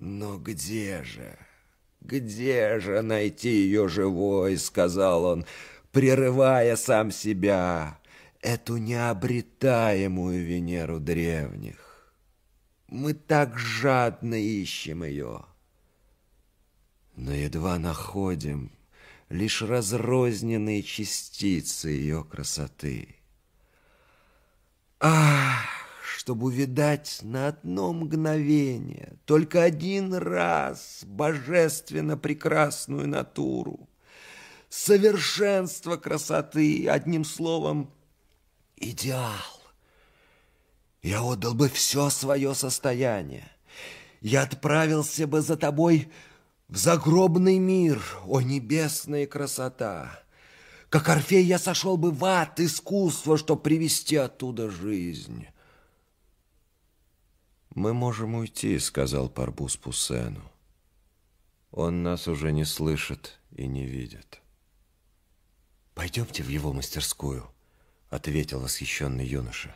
«Но где же? Где же найти ее живой?» — сказал он, прерывая сам себя, эту необретаемую Венеру древних. Мы так жадно ищем ее, но едва находим лишь разрозненные частицы ее красоты. Ах! чтобы увидать на одно мгновение, только один раз, божественно прекрасную натуру, совершенство красоты, одним словом, идеал. Я отдал бы все свое состояние. Я отправился бы за тобой в загробный мир, о небесная красота. Как Орфей я сошел бы в ад искусство, чтобы привести оттуда жизнь. «Мы можем уйти», — сказал Парбус Пусену. «Он нас уже не слышит и не видит». «Пойдемте в его мастерскую», — ответил восхищенный юноша.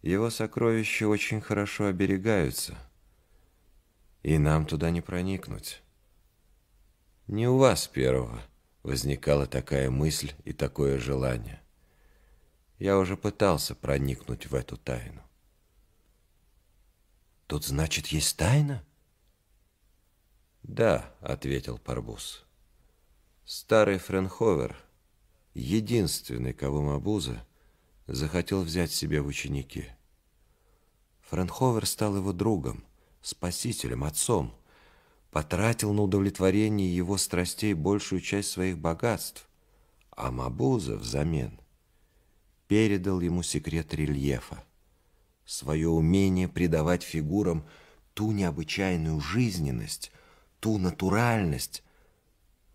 «Его сокровища очень хорошо оберегаются, и нам туда не проникнуть». «Не у вас первого», — возникала такая мысль и такое желание. «Я уже пытался проникнуть в эту тайну». Тут, значит, есть тайна? Да, ответил Парбус. Старый Френховер, единственный, кого Мабуза захотел взять себе в ученики. Френховер стал его другом, спасителем, отцом, потратил на удовлетворение его страстей большую часть своих богатств, а Мабуза взамен передал ему секрет рельефа свое умение придавать фигурам ту необычайную жизненность, ту натуральность,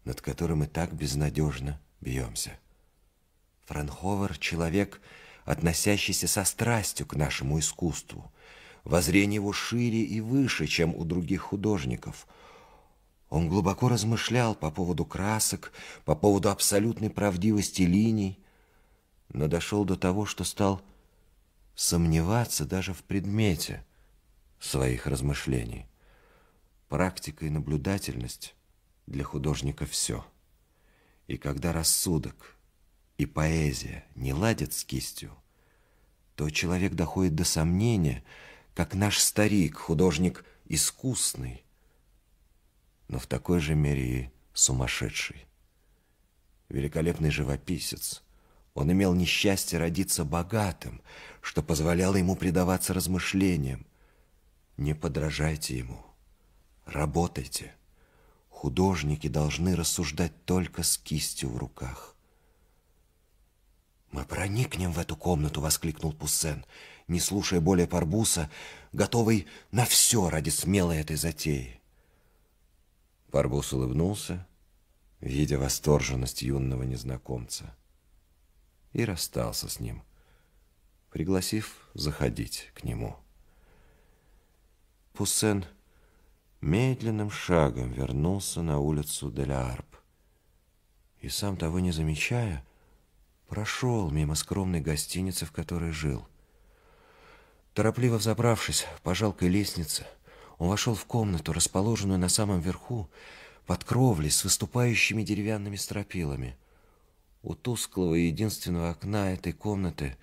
над которой мы так безнадежно бьемся. Франховер — человек, относящийся со страстью к нашему искусству. Воззрение его шире и выше, чем у других художников. Он глубоко размышлял по поводу красок, по поводу абсолютной правдивости линий, но дошел до того, что стал сомневаться даже в предмете своих размышлений. Практика и наблюдательность для художника все. И когда рассудок и поэзия не ладят с кистью, то человек доходит до сомнения, как наш старик, художник искусный, но в такой же мере и сумасшедший. Великолепный живописец – он имел несчастье родиться богатым, что позволяло ему предаваться размышлениям. Не подражайте ему. Работайте. Художники должны рассуждать только с кистью в руках. «Мы проникнем в эту комнату!» — воскликнул Пуссен, не слушая более Парбуса, готовый на все ради смелой этой затеи. Парбус улыбнулся, видя восторженность юного незнакомца и расстался с ним, пригласив заходить к нему. Пуссен медленным шагом вернулся на улицу дель и, сам того не замечая, прошел мимо скромной гостиницы, в которой жил. Торопливо взобравшись по жалкой лестнице, он вошел в комнату, расположенную на самом верху, под кровлей с выступающими деревянными стропилами – у тусклого единственного окна этой комнаты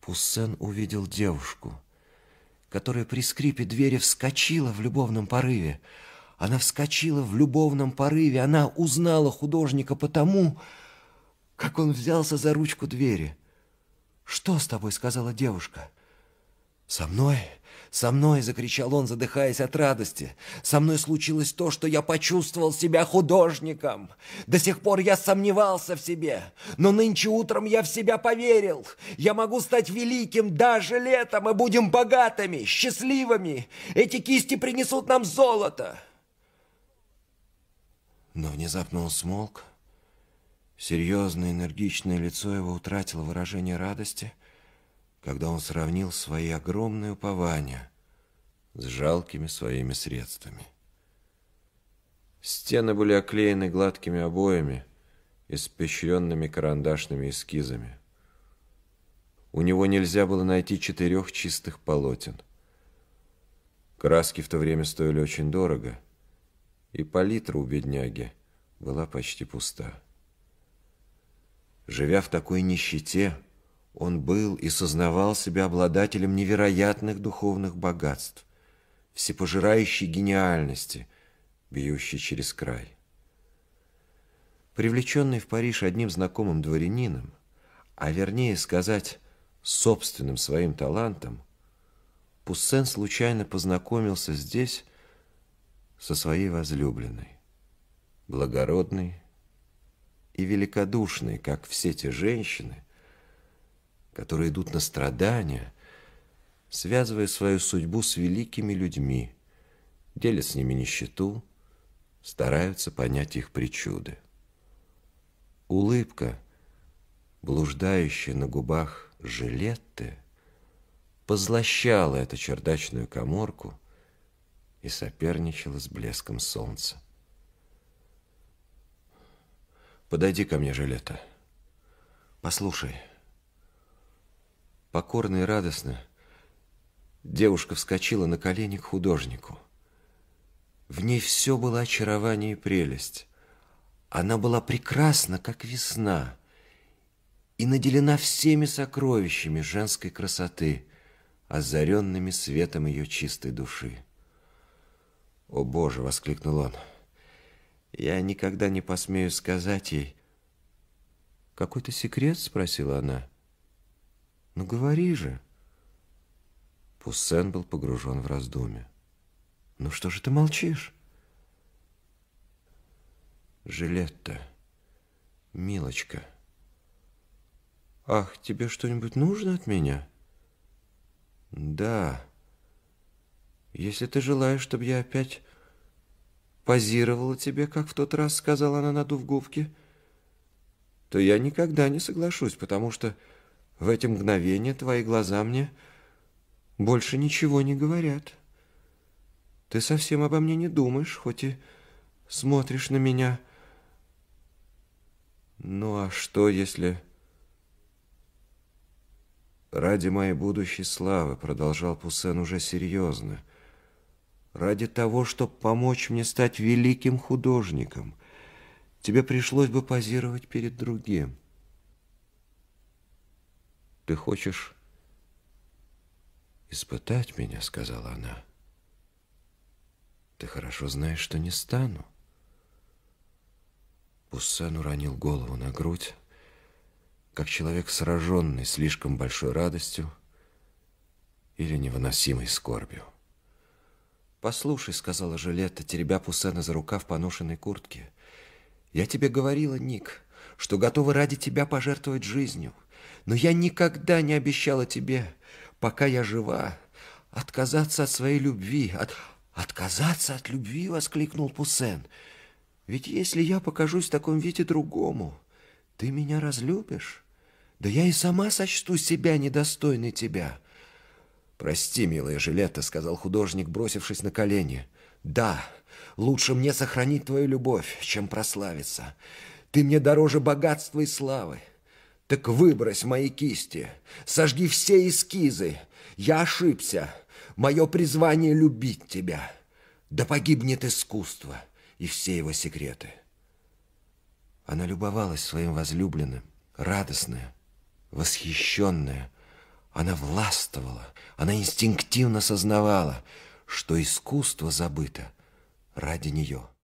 Пуссен увидел девушку, которая при скрипе двери вскочила в любовном порыве. Она вскочила в любовном порыве, она узнала художника потому, как он взялся за ручку двери. «Что с тобой?» — сказала девушка. «Со мной?» «Со мной!» — закричал он, задыхаясь от радости. «Со мной случилось то, что я почувствовал себя художником! До сих пор я сомневался в себе, но нынче утром я в себя поверил! Я могу стать великим даже летом, и будем богатыми, счастливыми! Эти кисти принесут нам золото!» Но внезапно он смолк. Серьезное энергичное лицо его утратило выражение радости — когда он сравнил свои огромные упования с жалкими своими средствами. Стены были оклеены гладкими обоями, испещренными карандашными эскизами. У него нельзя было найти четырех чистых полотен. Краски в то время стоили очень дорого, и палитра у бедняги была почти пуста. Живя в такой нищете, он был и сознавал себя обладателем невероятных духовных богатств, всепожирающей гениальности, бьющей через край. Привлеченный в Париж одним знакомым дворянином, а вернее сказать, собственным своим талантом, Пуссен случайно познакомился здесь со своей возлюбленной, благородной и великодушной, как все те женщины, которые идут на страдания, связывая свою судьбу с великими людьми, делят с ними нищету, стараются понять их причуды. Улыбка, блуждающая на губах жилетты, позлощала эту чердачную коморку и соперничала с блеском солнца. Подойди ко мне, Жилетта. Послушай. Покорно и радостно девушка вскочила на колени к художнику. В ней все было очарование и прелесть. Она была прекрасна, как весна, и наделена всеми сокровищами женской красоты, озаренными светом ее чистой души. «О, Боже!» — воскликнул он. «Я никогда не посмею сказать ей...» «Какой-то секрет?» — спросила она. Ну говори же. Пуссен был погружен в раздумья. Ну что же ты молчишь? Жилетта, милочка. Ах, тебе что-нибудь нужно от меня? Да. Если ты желаешь, чтобы я опять позировала тебе, как в тот раз сказала она, надув губки, то я никогда не соглашусь, потому что... В эти мгновения твои глаза мне больше ничего не говорят. Ты совсем обо мне не думаешь, хоть и смотришь на меня. Ну а что, если... Ради моей будущей славы, продолжал Пуссен уже серьезно, ради того, чтобы помочь мне стать великим художником, тебе пришлось бы позировать перед другим. Ты хочешь испытать меня, сказала она. Ты хорошо знаешь, что не стану. Пуссен уронил голову на грудь, как человек, сраженный слишком большой радостью или невыносимой скорбью. «Послушай», — сказала Жилетта, теребя Пуссена за рукав поношенной куртки, — «я тебе говорила, Ник, что готова ради тебя пожертвовать жизнью». Но я никогда не обещала тебе, пока я жива, отказаться от своей любви. От... «Отказаться от любви?» — воскликнул Пуссен. «Ведь если я покажусь в таком виде другому, ты меня разлюбишь? Да я и сама сочту себя недостойной тебя». «Прости, милая Жилетта», — сказал художник, бросившись на колени. «Да, лучше мне сохранить твою любовь, чем прославиться. Ты мне дороже богатства и славы. Так выбрось мои кисти, сожги все эскизы. Я ошибся, мое призвание любить тебя. Да погибнет искусство и все его секреты. Она любовалась своим возлюбленным, радостная, восхищенная. Она властвовала, она инстинктивно сознавала, что искусство забыто ради нее.